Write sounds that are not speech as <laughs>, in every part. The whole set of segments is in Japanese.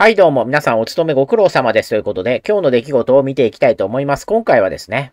はいどうも皆さんお勤めご苦労様ですということで、今日の出来事を見ていきたいと思います。今回はですね、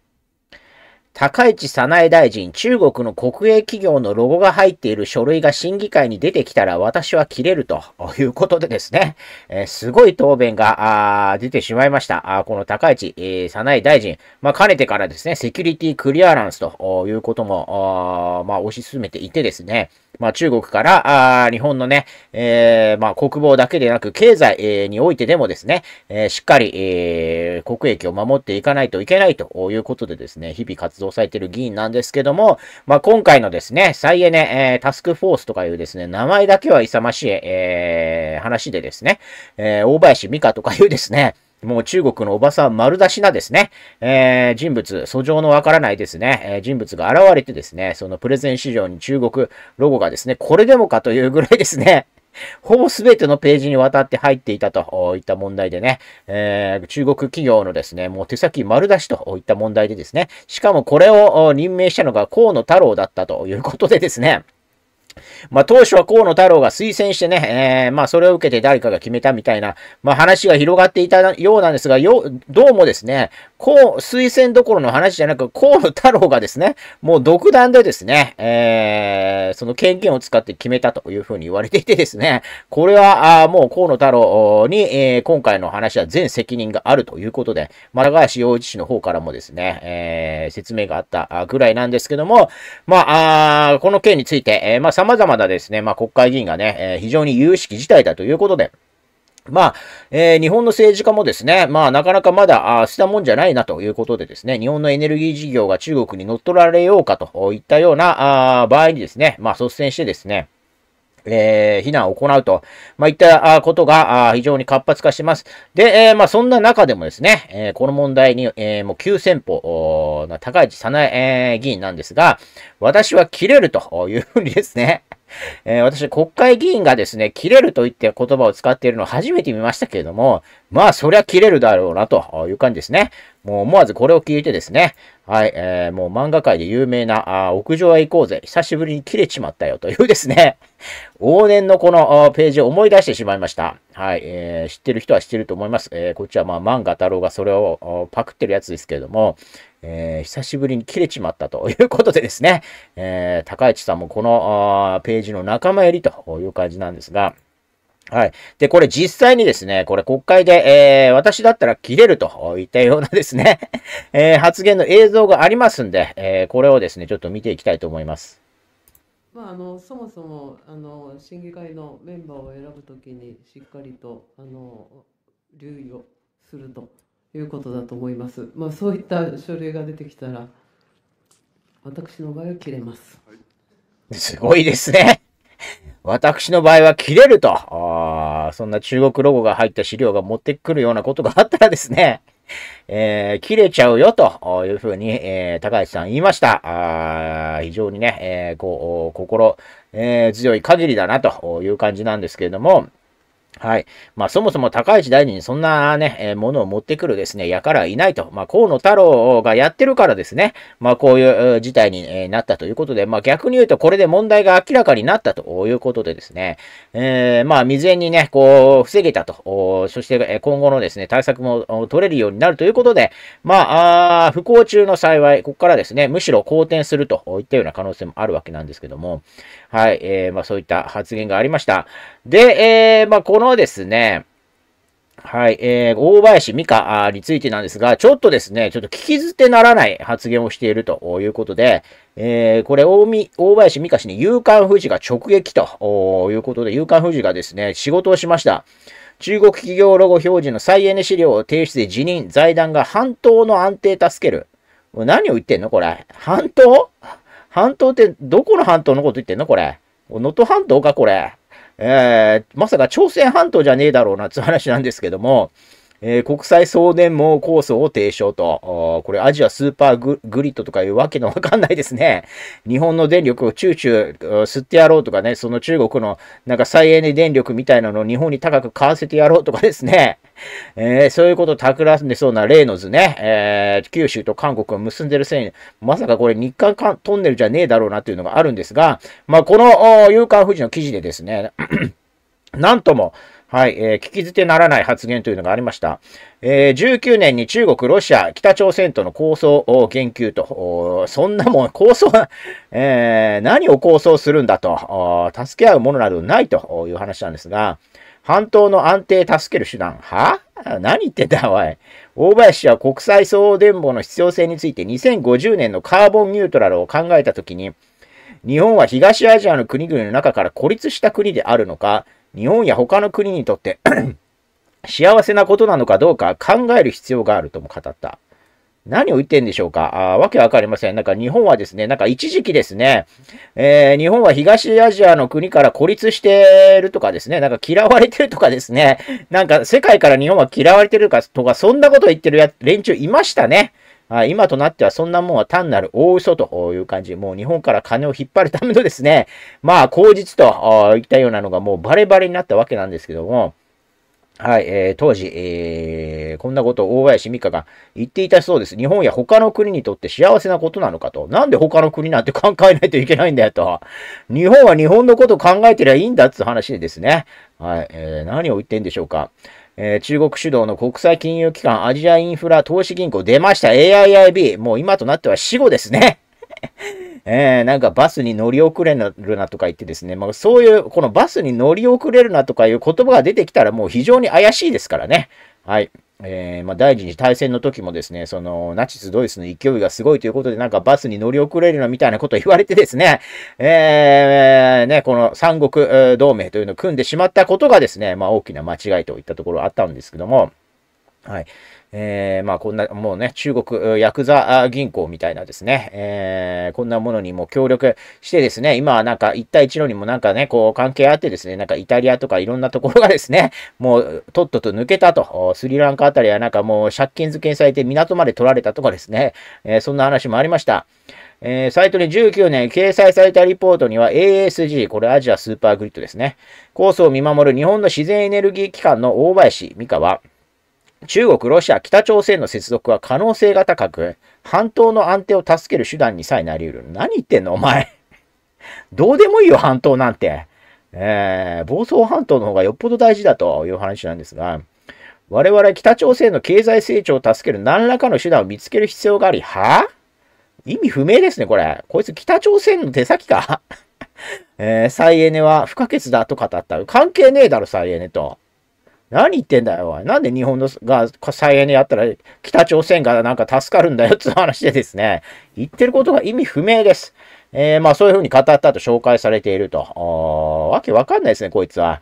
高市早苗大臣、中国の国営企業のロゴが入っている書類が審議会に出てきたら私は切れると <laughs> いうことでですね、えー、すごい答弁が出てしまいました。あこの高市、えー、早苗大臣、まあ、かねてからですね、セキュリティクリアランスということも、あまあ、推し進めていてですね、まあ、中国からあ日本のね、えー、まあ、国防だけでなく経済、えー、においてでもですね、えー、しっかり、えー、国益を守っていかないといけないということでですね、日々活動抑えてる議員なんですけども、まあ、今回のですね、再エネ、えー、タスクフォースとかいうですね、名前だけは勇ましい、えー、話でですね、えー、大林美香とかいうですね、もう中国のおばさん丸出しなですね、えー、人物、訴状のわからないですね、えー、人物が現れてですね、そのプレゼン市場に中国ロゴがですね、これでもかというぐらいですね、ほぼ全てのページにわたって入っていたといった問題でね、えー、中国企業のですね、もう手先丸出しといった問題でですね、しかもこれを任命したのが河野太郎だったということでですね、まあ、当初は河野太郎が推薦してね、えー、まあ、それを受けて誰かが決めたみたいな、まあ、話が広がっていたようなんですが、よ、どうもですね、こう、推薦どころの話じゃなく、河野太郎がですね、もう独断でですね、えー、その権限を使って決めたというふうに言われていてですね、これは、あもう河野太郎に、えー、今回の話は全責任があるということで、まあ、高橋洋一氏の方からもですね、えー、説明があったぐらいなんですけども、まあ、あこの件について、えー、まあ、様々なですね、まあ、国会議員がね、えー、非常に有識事態だということで、まあ、えー、日本の政治家もですね、まあ、なかなかまだ、あ捨てたもんじゃないなということでですね、日本のエネルギー事業が中国に乗っ取られようかといったような、あ場合にですね、まあ、率先してですね、えー、避難を行うと、まあ、いったことが非常に活発化します。で、えー、まあ、そんな中でもですね、えー、この問題に、えー、もう急先歩な高市早苗、え議員なんですが、私は切れるというふうにですね、えー、私、国会議員がですね、切れるといった言葉を使っているのを初めて見ましたけれども、まあ、そりゃ切れるだろうなという感じですね。もう思わずこれを聞いてですね、はい、えー、もう漫画界で有名な、あ屋上へ行こうぜ、久しぶりに切れちまったよというですね、<laughs> 往年のこのページを思い出してしまいました。はい、えー、知ってる人は知ってると思います。えー、こっちはまあ、漫画太郎がそれをパクってるやつですけれども、えー、久しぶりに切れちまったということでですね、えー、高市さんもこのページの仲間入りという感じなんですが、はい。で、これ実際にですね、これ国会で、えー、私だったら切れるといったようなですね、<laughs> えー、発言の映像がありますんで、えー、これをですね、ちょっと見ていきたいと思います。まあ、あのそもそもあの審議会のメンバーを選ぶときにしっかりとあの留意をするということだと思います。まあ、そういった書類が出てきたら、私の場合は切れます。すごいですね。私の場合は切れると、あそんな中国ロゴが入った資料が持ってくるようなことがあったらですね、<laughs> えー、切れちゃうよというふうに、えー、高橋さん言いました。あ非常にね、えー、こう心、えー、強い限りだなという感じなんですけれども、はい。まあ、そもそも高市大臣にそんなね、えー、ものを持ってくるですね、やからいないと。まあ、河野太郎がやってるからですね、まあ、こういう事態に、えなったということで、まあ、逆に言うと、これで問題が明らかになったということでですね、えー、まあ、未然にね、こう、防げたと。そして、今後のですね、対策も取れるようになるということで、まあ、不幸中の幸い、ここからですね、むしろ好転するといったような可能性もあるわけなんですけども、はい。えー、まあ、そういった発言がありました。で、えー、まあ、このですね、はい、えー、大林美香についてなんですが、ちょっとですね、ちょっと聞き捨てならない発言をしているということで、えー、これ大見、大林美香氏に夕刊富士が直撃ということで、夕刊富士がですね、仕事をしました。中国企業ロゴ表示の再エネ資料を提出で辞任、財団が半島の安定助ける。何を言ってんのこれ。半島半島ってどこの半島のこと言ってんのこれ。能登半島かこれ。えー、まさか朝鮮半島じゃねえだろうなって話なんですけども、えー、国際送電網構想を提唱と、これアジアスーパーグリッドとかいうわけのわかんないですね。<laughs> 日本の電力をチューチュー吸ってやろうとかね、その中国のなんか再エネ電力みたいなのを日本に高く買わせてやろうとかですね。<laughs> えー、そういうことを企んでそうな例の図ね、えー、九州と韓国を結んでるせいに、まさかこれ日韓トンネルじゃねえだろうなというのがあるんですが、まあこの、夕刊富士の記事でですね、<clears throat> なんとも、はい、えー、聞き捨てならない発言というのがありました。えー、19年に中国、ロシア、北朝鮮との構想を言及と、そんなもん、<laughs> 構想は、えー、何を構想するんだと、助け合うものなどないという話なんですが、半島の安定助ける手段、は何言ってんだ、おい。大林氏は国際総電網の必要性について2050年のカーボンニュートラルを考えたときに、日本は東アジアの国々の中から孤立した国であるのか、日本や他の国にとって <clears throat> 幸せなことなのかどうか考える必要があるとも語った。何を言ってんでしょうかあわけわかりません。なんか日本はですね、なんか一時期ですね、えー、日本は東アジアの国から孤立してるとかですね、なんか嫌われてるとかですね、なんか世界から日本は嫌われてるとか、そんなこと言ってるや連中いましたね。はい、今となってはそんなもんは単なる大嘘という感じ。もう日本から金を引っ張るためのですね、まあ、口実といったようなのがもうバレバレになったわけなんですけども、はい、えー、当時、えー、こんなことを大林美香が言っていたそうです。日本や他の国にとって幸せなことなのかと。なんで他の国なんて考えないといけないんだよと。日本は日本のこと考えてりゃいいんだって話ですね。はい、えー、何を言ってんでしょうか。えー、中国主導の国際金融機関アジアインフラ投資銀行出ました AIIB。もう今となっては死後ですね。<laughs> えー、なんかバスに乗り遅れるなとか言ってですね、まあ、そういう、このバスに乗り遅れるなとかいう言葉が出てきたらもう非常に怪しいですからね。はい。えー、まあ、第二次大戦の時もですね、その、ナチス・ドイツの勢いがすごいということで、なんかバスに乗り遅れるなみたいなことを言われてですね、えー、ね、この三国同盟というのを組んでしまったことがですね、まあ、大きな間違いといったところあったんですけども、はい。えー、まあこんな、もうね、中国ヤクザ銀行みたいなですね、えー、こんなものにも協力してですね、今はなんか一帯一路にもなんかね、こう関係あってですね、なんかイタリアとかいろんなところがですね、<laughs> もうとっとと抜けたと、スリランカあたりはなんかもう借金付けにされて港まで取られたとかですね、えー、そんな話もありました。えー、サイトに19年掲載されたリポートには ASG、これアジアスーパーグリッドですね、コースを見守る日本の自然エネルギー機関の大林美香は、中国、ロシア、北朝鮮の接続は可能性が高く、半島の安定を助ける手段にさえなり得る。何言ってんのお前。<laughs> どうでもいいよ、半島なんて。えー、房総半島の方がよっぽど大事だという話なんですが、我々北朝鮮の経済成長を助ける何らかの手段を見つける必要があり、はぁ意味不明ですね、これ。こいつ北朝鮮の手先か <laughs> えー、再エネは不可欠だと語った。関係ねえだろ、再エネと。何言ってんだよ、おい。なんで日本のが再エネやったら北朝鮮がなんか助かるんだよって話でですね、言ってることが意味不明です。えー、まあそういうふうに語ったと紹介されていると。わけわかんないですね、こいつは。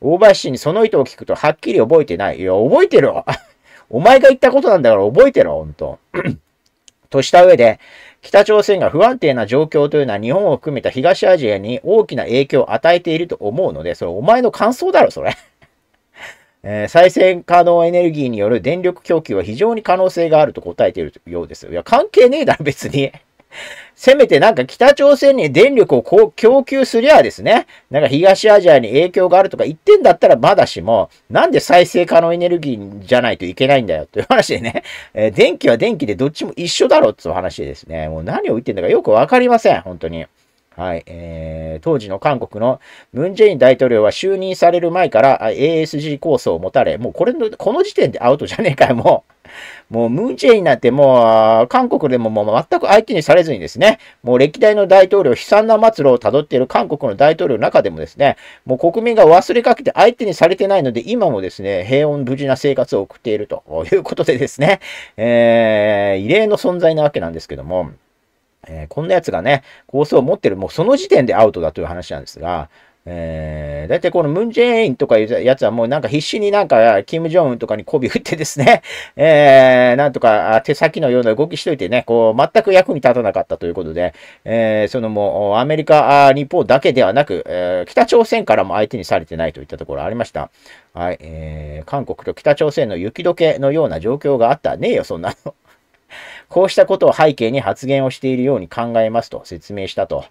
大林氏にその意図を聞くとはっきり覚えてない。いや、覚えてろ <laughs> お前が言ったことなんだから覚えてろ、ほんと。<clears throat> とした上で、北朝鮮が不安定な状況というのは日本を含めた東アジアに大きな影響を与えていると思うので、それお前の感想だろ、それえー、再生可能エネルギーによる電力供給は非常に可能性があると答えているようです。いや、関係ねえだろ、別に。<laughs> せめてなんか北朝鮮に電力を供給すりゃですね、なんか東アジアに影響があるとか言ってんだったらまだしも、なんで再生可能エネルギーじゃないといけないんだよという話でね、<laughs> えー、電気は電気でどっちも一緒だろっていう話でですね、もう何を言ってんだかよくわかりません、本当に。はい、えー、当時の韓国のムン・ジェイン大統領は就任される前から ASG 構想を持たれ、もうこれの、この時点でアウトじゃねえかよ、もう。<laughs> もうムン・ジェインなんてもう、韓国でももう全く相手にされずにですね、もう歴代の大統領、悲惨な末路をたどっている韓国の大統領の中でもですね、もう国民が忘れかけて相手にされてないので、今もですね、平穏無事な生活を送っているということでですね、えー、異例の存在なわけなんですけども、えー、こんなやつがね、構想を持ってる、もうその時点でアウトだという話なんですが、えー、だいたいこのムンジェインとかいうやつはもうなんか必死になんか、キム・ジョンウンとかに媚び打ってですね、<laughs> えー、なんとか手先のような動きしといてね、こう、全く役に立たなかったということで、えー、そのもう、アメリカ、日本だけではなく、えー、北朝鮮からも相手にされてないといったところありました。はい、えー、韓国と北朝鮮の雪解けのような状況があった。ねえよ、そんなの。こうしたことを背景に発言をしているように考えますと説明したと。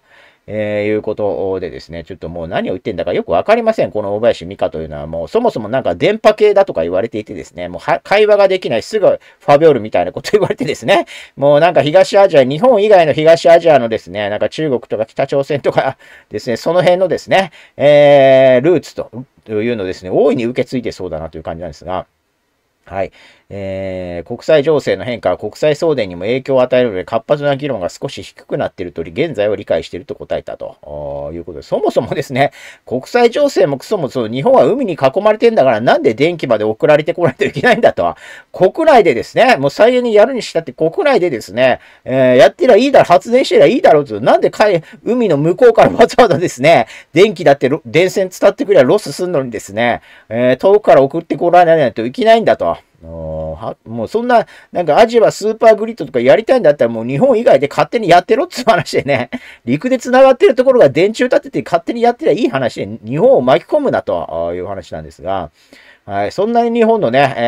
えー、いうことでですね、ちょっともう何を言ってんだかよくわかりません。この大林美香というのはもうそもそもなんか電波系だとか言われていてですね、もう会話ができない、すぐファビオルみたいなこと言われてですね、もうなんか東アジア、日本以外の東アジアのですね、なんか中国とか北朝鮮とかですね、その辺のですね、えー、ルーツというのですね、大いに受け継いでそうだなという感じなんですが、はい。えー、国際情勢の変化は国際送電にも影響を与えるので、活発な議論が少し低くなっているとり、現在を理解していると答えたということで、そもそもですね、国際情勢もクソもそう、日本は海に囲まれてんだから、なんで電気まで送られてこないといけないんだと。国内でですね、もう再エネやるにしたって国内でですね、えー、やってりゃいいだろ、発電してりゃいいだろうと、なんで海、海の向こうからわざわざですね、電気だって、電線伝ってくりゃロスすんのにですね、えー、遠くから送ってこられないといけないんだと。はもうそんな、なんかアジアスーパーグリッドとかやりたいんだったらもう日本以外で勝手にやってろっつう話でね、<laughs> 陸で繋がってるところが電柱立てて勝手にやってりゃいい話で日本を巻き込むなという話なんですが、はい、そんなに日本のね、え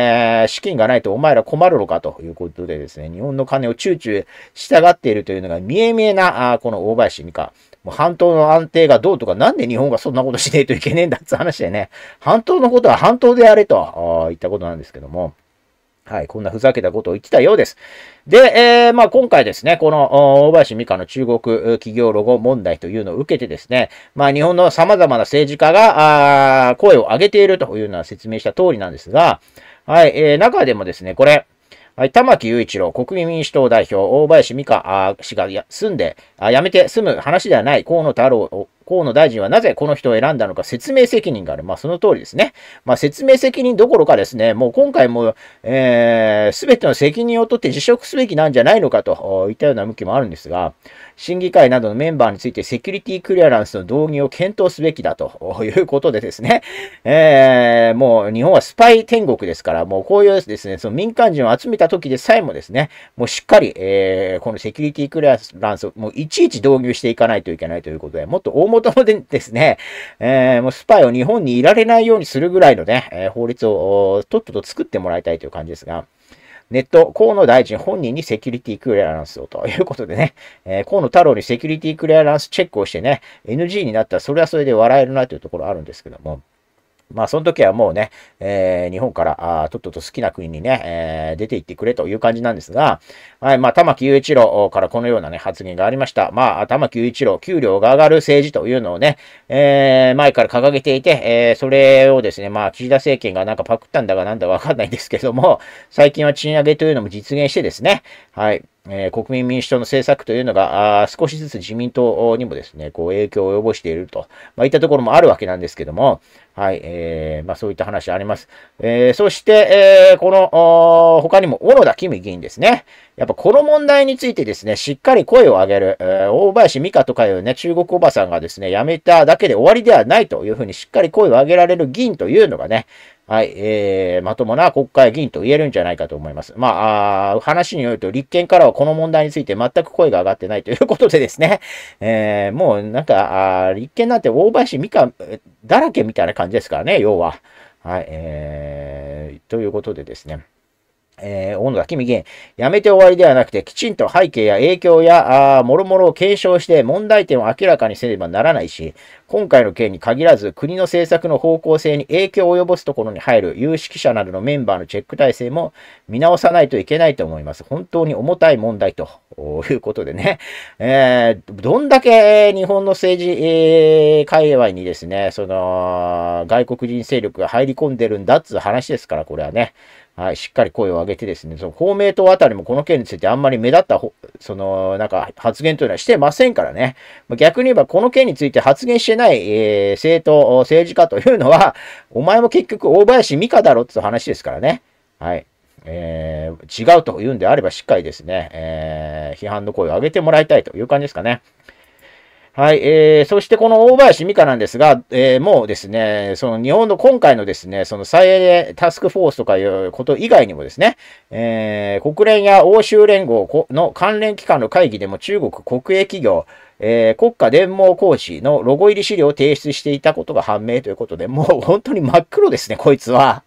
ー、資金がないとお前ら困るのかということでですね、日本の金を躊躇したがっているというのが見え見えな、あこの大林美香。もう半島の安定がどうとか、なんで日本がそんなことしないといけねえんだって話でね、半島のことは半島でやれと、あ言ったことなんですけども。はい、こんなふざけたことを言ってたようです。で、えー、まあ、今回ですね、この、大林美香の中国企業ロゴ問題というのを受けてですね、まあ、日本の様々な政治家が、あ声を上げているというのは説明した通りなんですが、はい、えー、中でもですね、これ、はい、玉木雄一郎、国民民主党代表、大林美香氏が住んで、あ辞めて住む話ではない河野太郎河野大臣はなぜこの人を選んだのか説明責任がある。まあ、その通りですね。まあ、説明責任どころかですね、もう今回も、えー、べての責任を取って辞職すべきなんじゃないのかといったような向きもあるんですが、審議会などのメンバーについてセキュリティクリアランスの導入を検討すべきだと <laughs> いうことでですね、えー、もう日本はスパイ天国ですから、もうこういうですね、その民間人を集めた時でさえもですね、もうしっかり、えー、このセキュリティクリアランスをもういちいち導入していかないといけないということで、もっと大元でですね、えー、もうスパイを日本にいられないようにするぐらいのね、え法律をとっとと作ってもらいたいという感じですが、ネット、河野大臣本人にセキュリティクリアランスをということでね、<laughs> えー、河野太郎にセキュリティクリアランスチェックをしてね、NG になったらそれはそれで笑えるなというところあるんですけども、まあ、その時はもうね、えー、日本からあとっとと好きな国にね、えー、出て行ってくれという感じなんですが、はい、まあ、玉木雄一郎からこのようなね、発言がありました。まあ、玉木雄一郎、給料が上がる政治というのをね、えー、前から掲げていて、えー、それをですね、まあ、岸田政権がなんかパクったんだがなんだわかんないんですけども、最近は賃上げというのも実現してですね、はい、えー、国民民主党の政策というのが、あ少しずつ自民党にもですね、こう影響を及ぼしていると、まあ、いったところもあるわけなんですけども、はい、えー、まあそういった話あります。えー、そして、えー、この、他にも、小野田公議員ですね。やっぱこの問題についてですね、しっかり声を上げる、えー、大林美香とかいうね、中国おばさんがですね、辞めただけで終わりではないというふうにしっかり声を上げられる議員というのがね、はい、えー、まともな国会議員と言えるんじゃないかと思います。まあ、あ話によると、立憲からはこの問題について全く声が上がってないということでですね、<laughs> えー、もうなんか、あ立憲なんて大林美香だらけみたいな感じですからね、要は。はい、えー、ということでですね。えー、小野田君員、やめて終わりではなくて、きちんと背景や影響や、あもろもろを継承して問題点を明らかにせねばならないし、今回の件に限らず、国の政策の方向性に影響を及ぼすところに入る有識者などのメンバーのチェック体制も見直さないといけないと思います。本当に重たい問題ということでね、えー、どんだけ日本の政治、えー、界隈にですね、その、外国人勢力が入り込んでるんだっつう話ですから、これはね。はい、しっかり声を上げてですね、その公明党あたりもこの件についてあんまり目立った、その、なんか発言というのはしてませんからね。逆に言えばこの件について発言してない、えー、政党、政治家というのは、<laughs> お前も結局大林美香だろって話ですからね。はい。えー、違うというんであればしっかりですね、えー、批判の声を上げてもらいたいという感じですかね。はい、えー、そしてこの大林美香なんですが、えー、もうですね、その日本の今回のですね、その再エネタスクフォースとかいうこと以外にもですね、えー、国連や欧州連合の関連機関の会議でも中国国営企業、えー、国家伝網工事のロゴ入り資料を提出していたことが判明ということで、もう本当に真っ黒ですね、こいつは。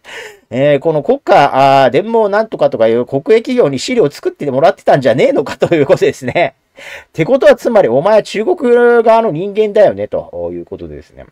<laughs> えー、この国家あ伝網なんとかとかいう国営企業に資料を作ってもらってたんじゃねえのかということですね。ってことはつまり、お前は中国側の人間だよね、ということでですね。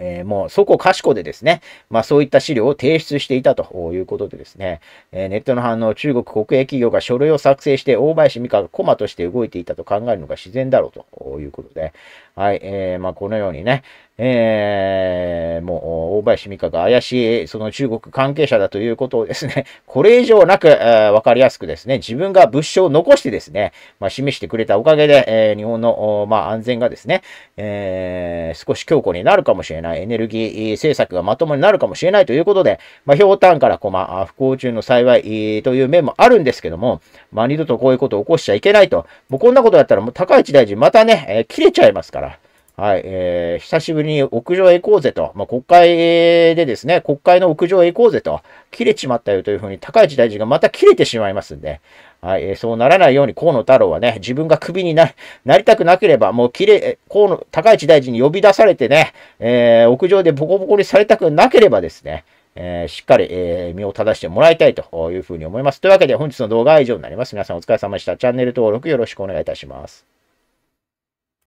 えー、もう、そこかしこでですね、まあそういった資料を提出していたということでですね、えー、ネットの反応、中国国営企業が書類を作成して、大林美香が駒として動いていたと考えるのが自然だろうということで、はい、えー、まあこのようにね、えー、もう、大林美香が怪しい、その中国関係者だということをですね、<laughs> これ以上なく、えわかりやすくですね、自分が物証を残してですね、まあ、示してくれたおかげで、え日本の、まあ、安全がですね、えー、少し強固になるかもしれない、エネルギー政策がまともになるかもしれないということで、まあ、ひょうたんからこま、不幸中の幸いという面もあるんですけども、まあ、二度とこういうことを起こしちゃいけないと、もうこんなことやったらもう高市大臣またね、えー、切れちゃいますから、はい、えー、久しぶりに屋上へ行こうぜと、まあ、国会でですね、国会の屋上へ行こうぜと、切れちまったよというふうに高市大臣がまた切れてしまいますんで、はい、えー、そうならないように河野太郎はね、自分がクビになりたくなければ、もう切れ、河野、高市大臣に呼び出されてね、えー、屋上でボコボコにされたくなければですね、えー、しっかり、えー、身を正してもらいたいというふうに思います。というわけで本日の動画は以上になります。皆さんお疲れ様でした。チャンネル登録よろしくお願いいたします。